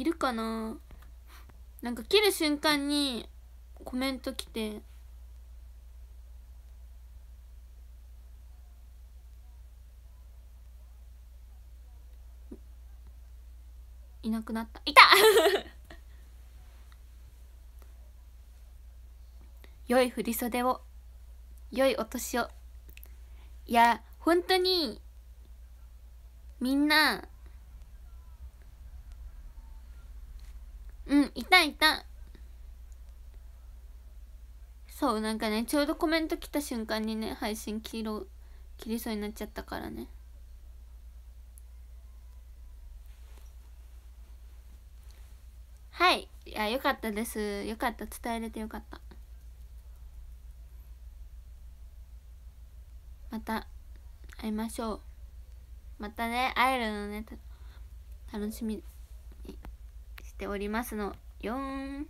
いるかななんか切る瞬間にコメント来ていなくなったいた 良い振り袖を良いお年をいや本当にみんなたいたそうなんかねちょうどコメント来た瞬間にね配信切ろ切りそうになっちゃったからねはいいやよかったですよかった伝えれてよかったまた会いましょうまたね会えるのね楽しみにしておりますのん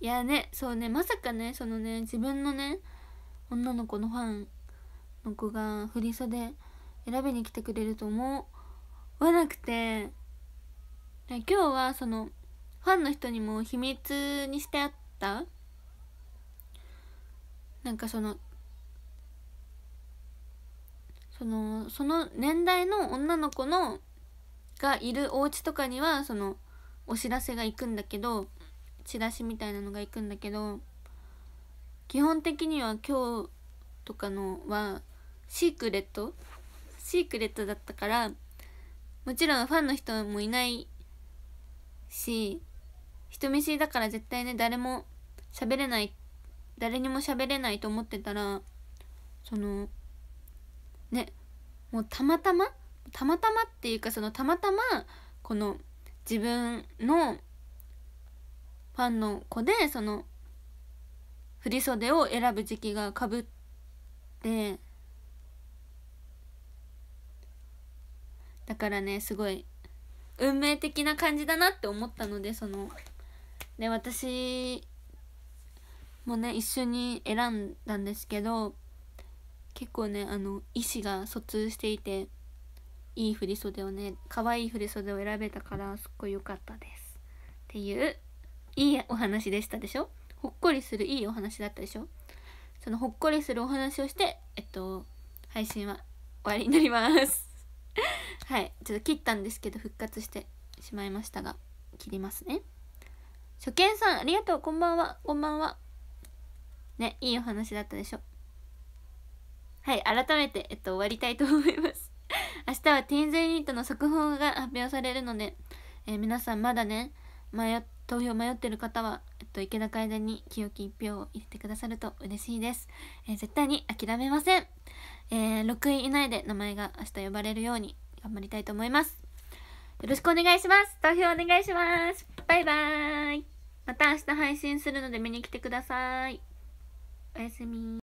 いやねそうねまさかねそのね自分のね女の子のファンの子が振り袖選びに来てくれると思わなくて今日はそのファンの人にも秘密にしてあったなんかそのそのその年代の女の子のがいるお家とかにはそのお知らせが行くんだけどチラシみたいなのが行くんだけど基本的には今日とかのはシークレットシークレットだったからもちろんファンの人もいないし人見知りだから絶対ね誰も喋れない誰にも喋れないと思ってたらそのねもうたまたまたまたまっていうかそのたまたまこの自分のファンの子でその振り袖を選ぶ時期がかぶってだからねすごい運命的な感じだなって思ったのでそので私もね一緒に選んだんですけど結構ねあの意思が疎通していて。いい振袖をね可愛い振袖を選べたからすっごい良かったですっていういいお話でしたでしょほっこりするいいお話だったでしょそのほっこりするお話をしてえっと配信は終わりになります はいちょっと切ったんですけど復活してしまいましたが切りますね初見さんありがとうこんばんはこんばんはねいいお話だったでしょはい改めてえっと終わりたいと思います明日はティーンズユニットの速報が発表されるので、えー、皆さんまだね迷投票迷ってる方は、えっと、池田楓に清き一票を入れてくださると嬉しいです、えー、絶対に諦めません、えー、6位以内で名前が明日呼ばれるように頑張りたいと思いますよろしくお願いします投票お願いしますバイバーイまた明日配信するので見に来てくださいおやすみ